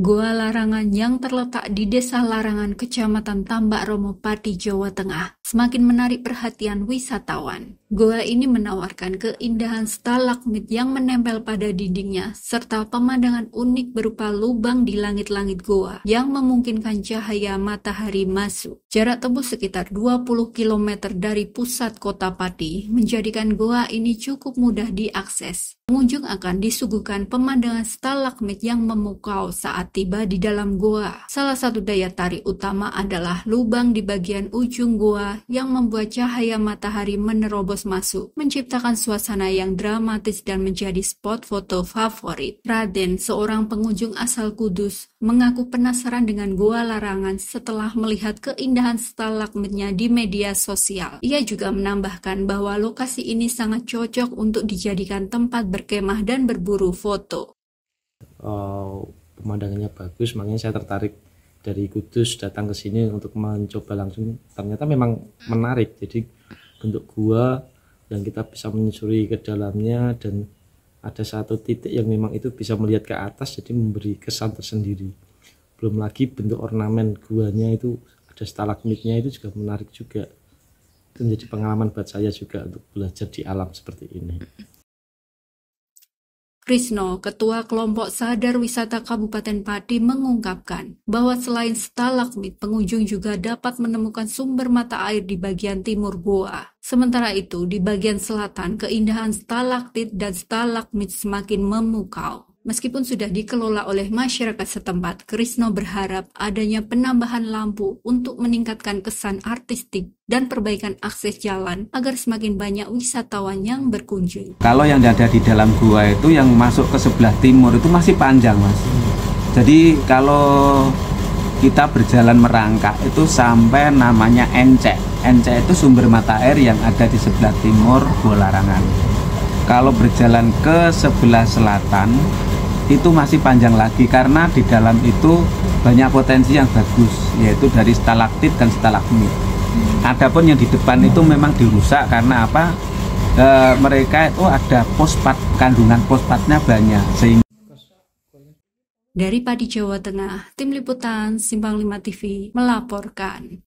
Gua Larangan yang terletak di Desa Larangan, Kecamatan Tambak Romo Pati, Jawa Tengah semakin menarik perhatian wisatawan. Goa ini menawarkan keindahan stalagmit yang menempel pada dindingnya, serta pemandangan unik berupa lubang di langit-langit goa yang memungkinkan cahaya matahari masuk. Jarak tembus sekitar 20 km dari pusat kota Pati menjadikan goa ini cukup mudah diakses. Pengunjung akan disuguhkan pemandangan stalagmit yang memukau saat tiba di dalam goa. Salah satu daya tarik utama adalah lubang di bagian ujung goa yang membuat cahaya matahari menerobos masuk, menciptakan suasana yang dramatis dan menjadi spot foto favorit. Raden, seorang pengunjung asal Kudus, mengaku penasaran dengan gua Larangan setelah melihat keindahan stalagmitnya di media sosial. Ia juga menambahkan bahwa lokasi ini sangat cocok untuk dijadikan tempat berkemah dan berburu foto. Oh, pemandangannya bagus, makanya saya tertarik dari Kudus datang ke sini untuk mencoba langsung ternyata memang menarik jadi bentuk gua dan kita bisa menyusuri ke dalamnya dan ada satu titik yang memang itu bisa melihat ke atas jadi memberi kesan tersendiri belum lagi bentuk ornamen guanya itu ada stalagmitnya itu juga menarik juga itu menjadi pengalaman buat saya juga untuk belajar di alam seperti ini Krisno, Ketua Kelompok Sadar Wisata Kabupaten Pati mengungkapkan bahwa selain stalagmit, pengunjung juga dapat menemukan sumber mata air di bagian timur goa. Sementara itu, di bagian selatan, keindahan stalaktit dan stalagmit semakin memukau. Meskipun sudah dikelola oleh masyarakat setempat, Krisno berharap adanya penambahan lampu untuk meningkatkan kesan artistik dan perbaikan akses jalan agar semakin banyak wisatawan yang berkunjung. Kalau yang ada di dalam gua itu yang masuk ke sebelah timur itu masih panjang, Mas. Jadi kalau kita berjalan merangkak itu sampai namanya Encek. Encek itu sumber mata air yang ada di sebelah timur Gua Larangan. Kalau berjalan ke sebelah selatan itu masih panjang lagi karena di dalam itu banyak potensi yang bagus yaitu dari stalaktit dan stalagmit. Adapun yang di depan hmm. itu memang dirusak karena apa? E, mereka itu ada fosfat kandungan fosfatnya banyak sehingga dari Padi Jawa Tengah, Tim Liputan Simpang 5 TV melaporkan.